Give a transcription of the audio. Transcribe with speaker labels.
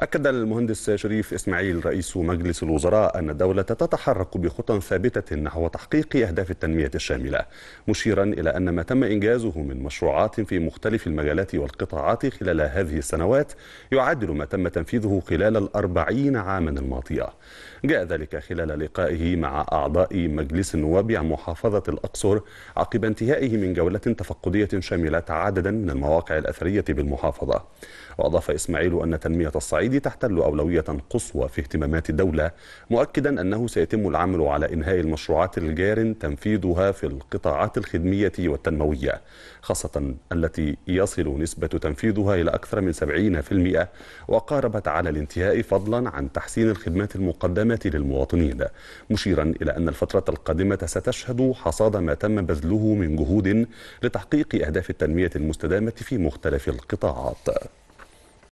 Speaker 1: أكد المهندس شريف إسماعيل رئيس مجلس الوزراء أن الدولة تتحرك بخطى ثابتة نحو تحقيق أهداف التنمية الشاملة مشيرا إلى أن ما تم إنجازه من مشروعات في مختلف المجالات والقطاعات خلال هذه السنوات يعادل ما تم تنفيذه خلال الأربعين عاما الماضية جاء ذلك خلال لقائه مع أعضاء مجلس النواب عن محافظة الأقصر عقب انتهائه من جولة تفقدية شاملة عددا من المواقع الأثرية بالمحافظة وأضاف إسماعيل أن تنمية الصعيد الصعيد تحتل أولوية قصوى في اهتمامات الدولة مؤكدا أنه سيتم العمل على إنهاء المشروعات الجار تنفيذها في القطاعات الخدمية والتنموية خاصة التي يصل نسبة تنفيذها إلى أكثر من 70% وقاربت على الانتهاء فضلا عن تحسين الخدمات المقدمة للمواطنين مشيرا إلى أن الفترة القادمة ستشهد حصاد ما تم بذله من جهود لتحقيق أهداف التنمية المستدامة في مختلف القطاعات